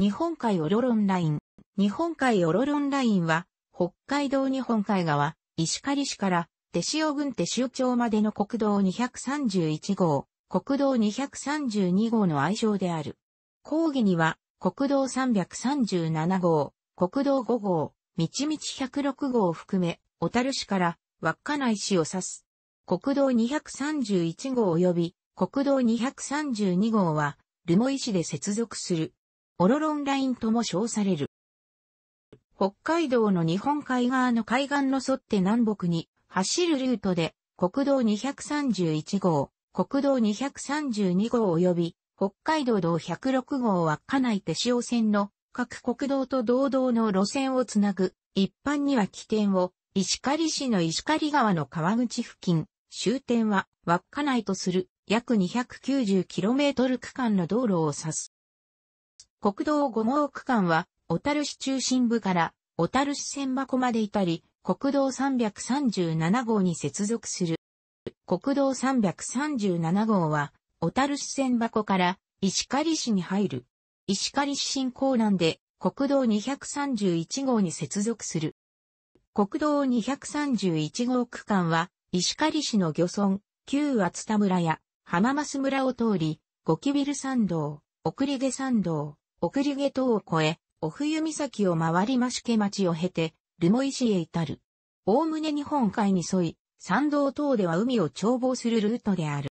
日本海オロロンライン。日本海オロロンラインは、北海道日本海側、石狩市から、手塩郡手塩町までの国道231号、国道232号の愛称である。講義には、国道337号、国道5号、道道106号を含め、小樽市から稚内市を指す。国道231号及び、国道232号は、留萌市で接続する。オロロンラインとも称される。北海道の日本海側の海岸の沿って南北に走るルートで国道231号、国道232号及び北海道道106号は家内手塩線の各国道と道道の路線をつなぐ一般には起点を石狩市の石狩川の川口付近、終点は稚内とする約 290km 区間の道路を指す。国道5号区間は、小樽市中心部から小樽市千箱まで至り、国道337号に接続する。国道337号は、小樽市千箱から石狩市に入る。石狩市新港南で国道231号に接続する。国道231号区間は、石狩市の漁村、旧厚田村や浜松村を通り、ゴキビル山道、送り毛山道、送り下島を越え、お冬岬を回り増毛町を経て、留萌市へ至る。おおむね日本海に沿い、山道等では海を眺望するルートである。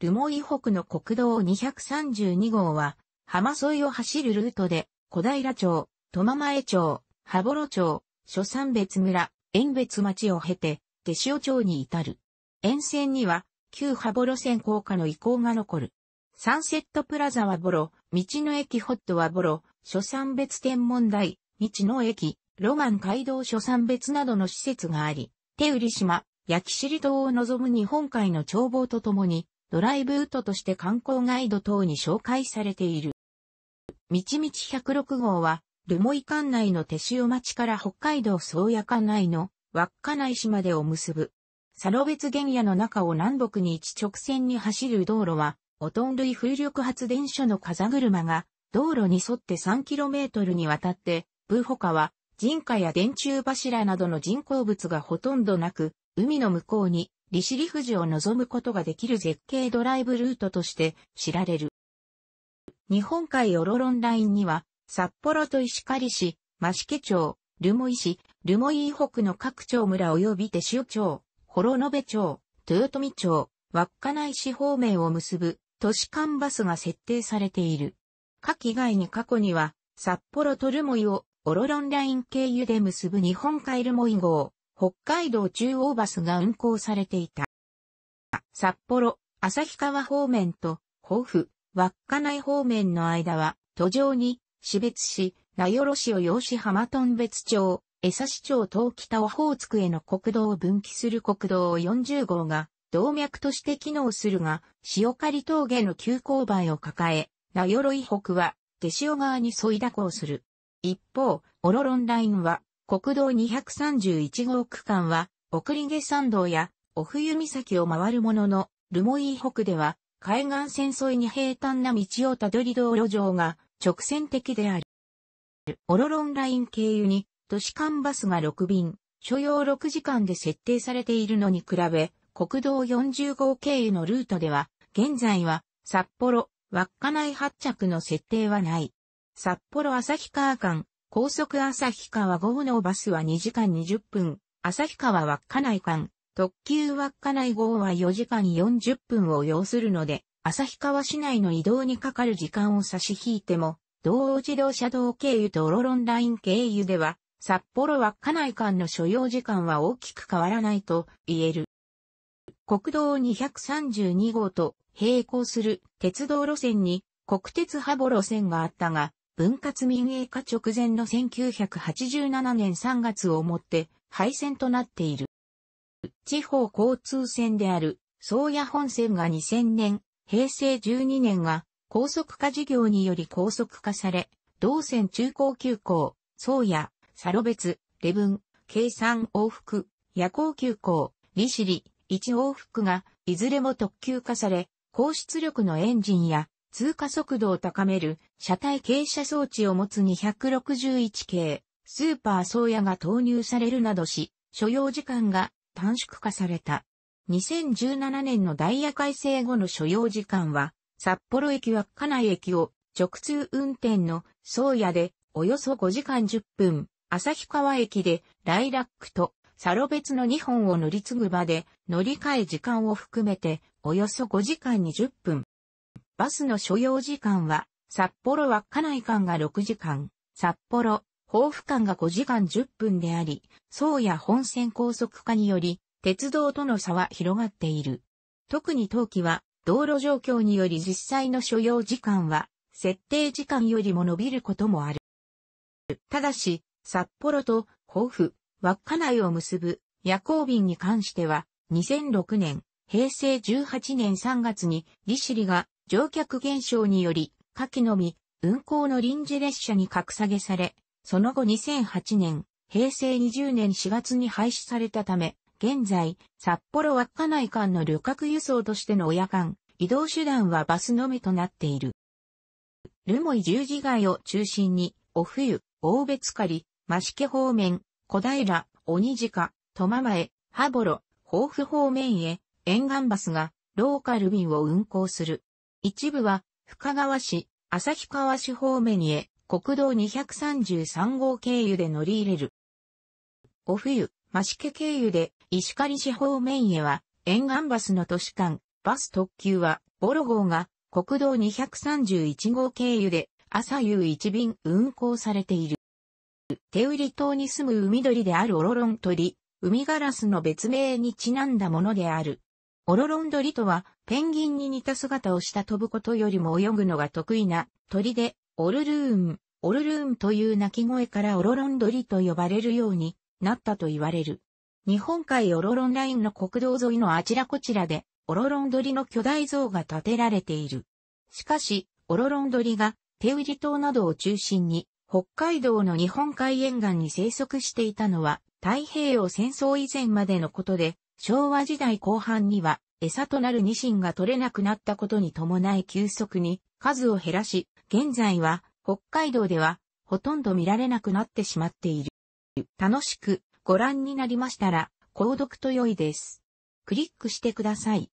留萌北の国道232号は、浜沿いを走るルートで、小平町、苫前町、羽幌町、諸山別村、縁別町を経て、手塩町に至る。沿線には、旧羽幌線高架の遺構が残る。サンセットプラザはボロ、道の駅ホットはボロ、諸産別天文台、道の駅、ロマン街道諸産別などの施設があり、手売島、焼き尻島を望む日本海の眺望とともに、ドライブウッドとして観光ガイド等に紹介されている。道々106号は、留萌管内の手塩町から北海道宗谷管内の稚内市までを結ぶ。サロ別原野の中を南北に一直線に走る道路は、オトン類風力発電所の風車が道路に沿って 3km にわたって、ブーホカは人家や電柱柱などの人工物がほとんどなく、海の向こうに利尻富士を望むことができる絶景ドライブルートとして知られる。日本海オロロンラインには、札幌と石狩市、増毛町、留萌市、留萌以北の各町村及び手塩町、幌延町、豊富町、稚内市方面を結ぶ都市間バスが設定されている。夏季以外に過去には、札幌トルモイをオロロンライン経由で結ぶ日本海ルモイ号、北海道中央バスが運行されていた。札幌、旭川方面と、甲府、稚内方面の間は、途上に、死別市、名寄市を養子浜頓別町、江差町東北北オホーツクへの国道を分岐する国道40号が動脈として機能するが、塩刈峠の急勾配を抱え、名鎧北は、手塩川に沿い蛇行する。一方、オロロンラインは、国道231号区間は、送り毛山道や、お冬岬を回るものの、ルモイ北では、海岸線沿いに平坦な道をたどり道路上が直線的である。オロロンライン経由に都市間バスが6便、所要6時間で設定されているのに比べ、国道40号経由のルートでは、現在は札幌、稚内発着の設定はない。札幌旭川間、高速旭川5号のバスは2時間20分、旭川稚内間、特急稚内号は4時間40分を要するので、旭川市内の移動にかかる時間を差し引いても、道央自動車道経由とオロロンライン経由では、札幌稚内間の所要時間は大きく変わらないと言える。国道232号と並行する鉄道路線に国鉄ハボ路線があったが、分割民営化直前の1987年3月をもって廃線となっている。地方交通線である、宗谷本線が2000年、平成12年が高速化事業により高速化され、同線中高急行、宗谷、サロ別、レブン、計算往復、夜行急行、利尻、1往復がいずれも特急化され、高出力のエンジンや通過速度を高める車体傾斜装置を持つ261系スーパー宗谷が投入されるなどし、所要時間が短縮化された。2017年のダイヤ改正後の所要時間は、札幌駅は稚内駅を直通運転の宗谷でおよそ5時間10分、旭川駅でライラックとサロ別の2本を乗り継ぐ場で乗り換え時間を含めておよそ5時間20分。バスの所要時間は札幌稚内間が6時間、札幌、豊府間が5時間10分であり、宗谷本線高速化により鉄道との差は広がっている。特に冬季は道路状況により実際の所要時間は設定時間よりも伸びることもある。ただし、札幌と甲府、稚内を結ぶ夜行便に関しては、2006年、平成18年3月に、利尻が乗客減少により、下記のみ、運行の臨時列車に格下げされ、その後2008年、平成20年4月に廃止されたため、現在、札幌稚内間の旅客輸送としての親間、移動手段はバスのみとなっている。ルモイ十字街を中心に、お冬、大別狩り、増毛方面、小平、鬼塚、苫前、羽幌、甲府方面へ、沿岸バスが、ローカル便を運行する。一部は、深川市、旭川市方面へ、国道233号経由で乗り入れる。お冬、増毛経由で、石狩市方面へは、沿岸バスの都市間、バス特急は、ボロ号が、国道231号経由で、朝夕一便運行されている。手売り島に住む海鳥であるオロロン鳥、海ガラスの別名にちなんだものである。オロロン鳥とは、ペンギンに似た姿をした飛ぶことよりも泳ぐのが得意な鳥で、オルルーン、オルルーンという鳴き声からオロロン鳥と呼ばれるようになったと言われる。日本海オロロンラインの国道沿いのあちらこちらで、オロロン鳥の巨大像が建てられている。しかし、オロロン鳥が、手売り島などを中心に北海道の日本海沿岸に生息していたのは太平洋戦争以前までのことで、昭和時代後半には餌となるニシンが取れなくなったことに伴い急速に数を減らし、現在は北海道ではほとんど見られなくなってしまっている。楽しくご覧になりましたら、購読と良いです。クリックしてください。